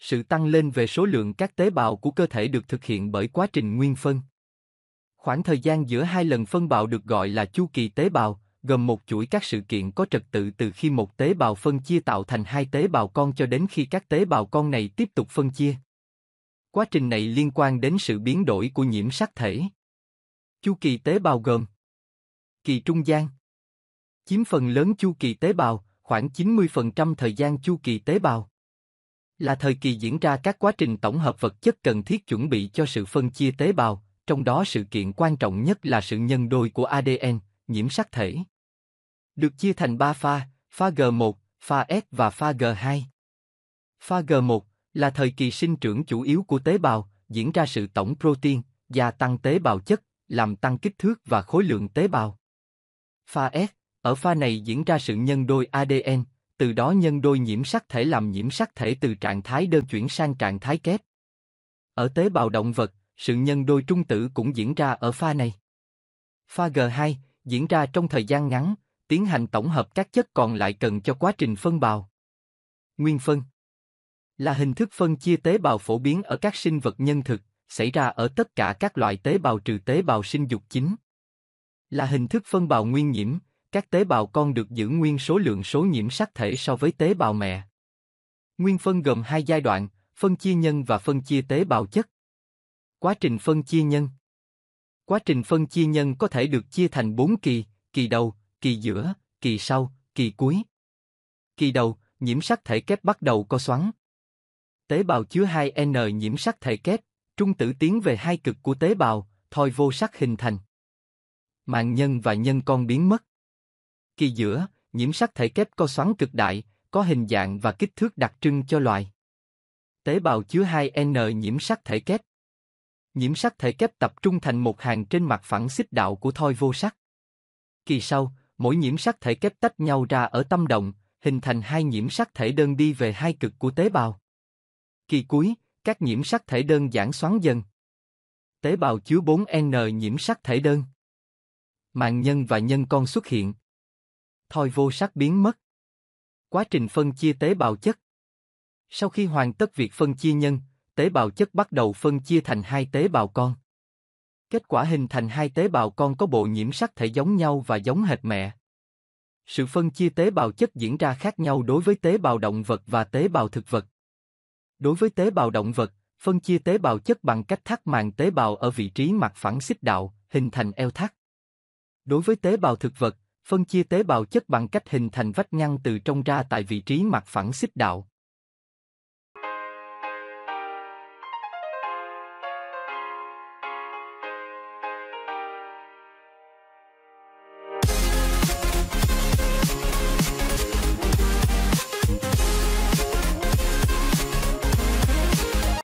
Sự tăng lên về số lượng các tế bào của cơ thể được thực hiện bởi quá trình nguyên phân. Khoảng thời gian giữa hai lần phân bào được gọi là chu kỳ tế bào, gồm một chuỗi các sự kiện có trật tự từ khi một tế bào phân chia tạo thành hai tế bào con cho đến khi các tế bào con này tiếp tục phân chia. Quá trình này liên quan đến sự biến đổi của nhiễm sắc thể. Chu kỳ tế bào gồm kỳ trung gian chiếm phần lớn chu kỳ tế bào, khoảng 90% thời gian chu kỳ tế bào là thời kỳ diễn ra các quá trình tổng hợp vật chất cần thiết chuẩn bị cho sự phân chia tế bào, trong đó sự kiện quan trọng nhất là sự nhân đôi của ADN, nhiễm sắc thể. Được chia thành 3 pha, pha G1, pha S và pha G2. Pha G1 là thời kỳ sinh trưởng chủ yếu của tế bào, diễn ra sự tổng protein, gia tăng tế bào chất, làm tăng kích thước và khối lượng tế bào. Pha S, ở pha này diễn ra sự nhân đôi ADN, từ đó nhân đôi nhiễm sắc thể làm nhiễm sắc thể từ trạng thái đơn chuyển sang trạng thái kép. Ở tế bào động vật, sự nhân đôi trung tử cũng diễn ra ở pha này. Pha G2 diễn ra trong thời gian ngắn, tiến hành tổng hợp các chất còn lại cần cho quá trình phân bào. Nguyên phân là hình thức phân chia tế bào phổ biến ở các sinh vật nhân thực, xảy ra ở tất cả các loại tế bào trừ tế bào sinh dục chính. Là hình thức phân bào nguyên nhiễm, các tế bào con được giữ nguyên số lượng số nhiễm sắc thể so với tế bào mẹ. Nguyên phân gồm hai giai đoạn, phân chia nhân và phân chia tế bào chất. Quá trình phân chia nhân Quá trình phân chia nhân có thể được chia thành 4 kỳ, kỳ đầu, kỳ giữa, kỳ sau, kỳ cuối. Kỳ đầu, nhiễm sắc thể kép bắt đầu co xoắn. Tế bào chứa 2N nhiễm sắc thể kép, trung tử tiến về hai cực của tế bào, thoi vô sắc hình thành. Mạng nhân và nhân con biến mất. Kỳ giữa, nhiễm sắc thể kép co xoắn cực đại, có hình dạng và kích thước đặc trưng cho loài. Tế bào chứa 2N nhiễm sắc thể kép. Nhiễm sắc thể kép tập trung thành một hàng trên mặt phẳng xích đạo của thoi vô sắc. Kỳ sau, mỗi nhiễm sắc thể kép tách nhau ra ở tâm động, hình thành hai nhiễm sắc thể đơn đi về hai cực của tế bào. Kỳ cuối, các nhiễm sắc thể đơn giãn xoắn dần. Tế bào chứa 4N nhiễm sắc thể đơn. Mạng nhân và nhân con xuất hiện thoi vô sắc biến mất. Quá trình phân chia tế bào chất Sau khi hoàn tất việc phân chia nhân, tế bào chất bắt đầu phân chia thành hai tế bào con. Kết quả hình thành hai tế bào con có bộ nhiễm sắc thể giống nhau và giống hệt mẹ. Sự phân chia tế bào chất diễn ra khác nhau đối với tế bào động vật và tế bào thực vật. Đối với tế bào động vật, phân chia tế bào chất bằng cách thắt màng tế bào ở vị trí mặt phẳng xích đạo, hình thành eo thắt. Đối với tế bào thực vật, phân chia tế bào chất bằng cách hình thành vách ngăn từ trong ra tại vị trí mặt phẳng xích đạo.